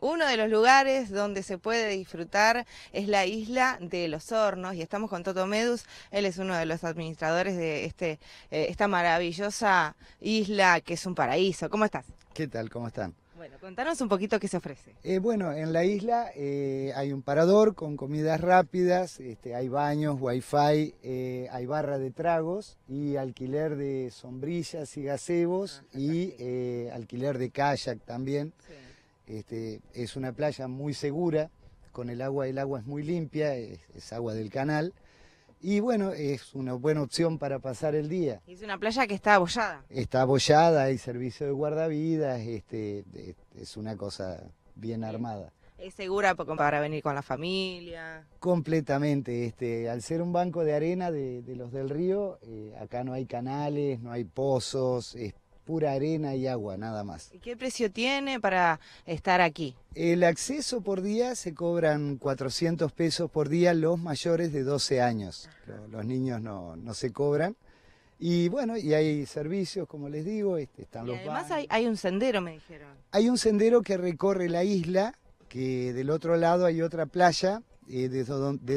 Uno de los lugares donde se puede disfrutar es la isla de los hornos y estamos con Toto Medus, él es uno de los administradores de este, eh, esta maravillosa isla que es un paraíso. ¿Cómo estás? ¿Qué tal? ¿Cómo están? Bueno, contanos un poquito qué se ofrece. Eh, bueno, en la isla eh, hay un parador con comidas rápidas, este, hay baños, wifi, hay barra de tragos y alquiler de sombrillas y gazebos ah, y alquiler de kayak también. Este, es una playa muy segura, con el agua, el agua es muy limpia, es, agua del canal. Y bueno, es una buena opción para pasar el día. Es una playa que está abollada. Está abollada, hay servicio de guardavidas, este, es una cosa bien armada. ¿Es segura para venir con la familia? Completamente. Este, al ser un banco de arena de, los del río, eh, acá no hay canales, no hay pozos, es pura arena y agua, nada más. ¿Y qué precio tiene para estar aquí? El acceso por día se cobran 400 pesos por día los mayores de 12 años. Los, niños no, se cobran. Y bueno, y hay servicios, como les digo, este, están y Además hay, un sendero, me dijeron. Hay un sendero que recorre la isla, que del otro lado hay otra playa, eh, de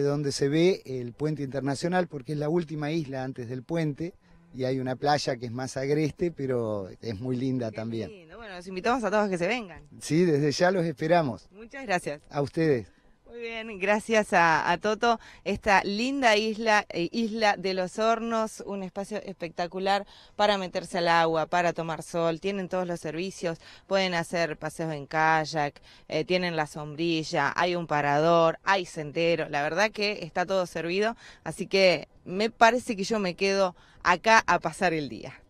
donde se ve el puente internacional, porque es la última isla antes del puente y hay una playa que es más agreste, pero es muy linda también. Lindo. Bueno, los invitamos a todos que se vengan. Sí, desde ya los esperamos. Muchas gracias. A ustedes. Muy bien, gracias a, Toto. Esta linda isla, eh, Isla de los Hornos, un espacio espectacular para meterse al agua, para tomar sol. Tienen todos los servicios, pueden hacer paseos en kayak, eh, tienen la sombrilla, hay un parador, hay sendero. La verdad que está todo servido, así que me parece que yo me quedo acá a pasar el día.